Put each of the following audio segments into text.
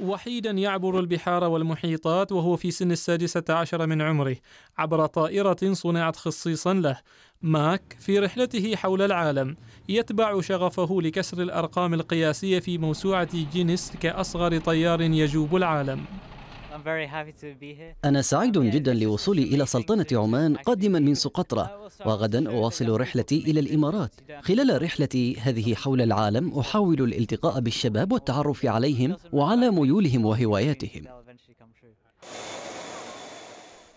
وحيدا يعبر البحار والمحيطات وهو في سن السادسة عشر من عمره عبر طائرة صنعت خصيصا له ماك في رحلته حول العالم يتبع شغفه لكسر الأرقام القياسية في موسوعة جينيس كأصغر طيار يجوب العالم أنا سعيد جدا لوصولي إلى سلطنة عمان قادما من سقطرى وغدا أواصل رحلتي إلى الإمارات خلال رحلتي هذه حول العالم أحاول الالتقاء بالشباب والتعرف عليهم وعلى ميولهم وهواياتهم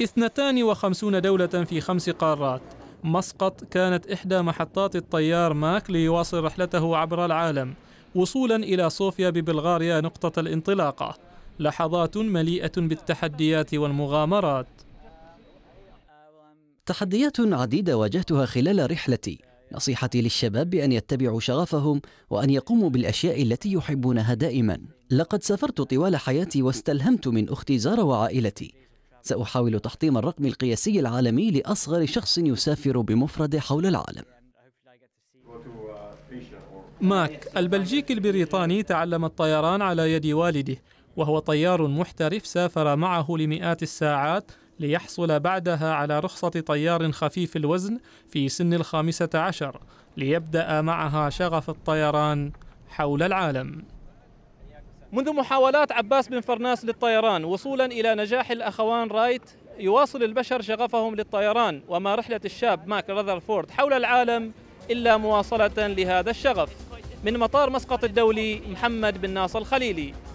52 دولة في خمس قارات مسقط كانت إحدى محطات الطيار ماك ليواصل رحلته عبر العالم وصولا إلى صوفيا ببلغاريا نقطة الانطلاقة لحظات مليئة بالتحديات والمغامرات تحديات عديدة واجهتها خلال رحلتي نصيحتي للشباب بأن يتبعوا شغفهم وأن يقوموا بالأشياء التي يحبونها دائما لقد سافرت طوال حياتي واستلهمت من أختي زارة وعائلتي سأحاول تحطيم الرقم القياسي العالمي لأصغر شخص يسافر بمفرده حول العالم ماك البلجيكي البريطاني تعلم الطيران على يد والده وهو طيار محترف سافر معه لمئات الساعات ليحصل بعدها على رخصة طيار خفيف الوزن في سن الخامسة عشر ليبدأ معها شغف الطيران حول العالم منذ محاولات عباس بن فرناس للطيران وصولا إلى نجاح الأخوان رايت يواصل البشر شغفهم للطيران وما رحلة الشاب ماك رذرفورد حول العالم إلا مواصلة لهذا الشغف من مطار مسقط الدولي محمد بن ناصر الخليلي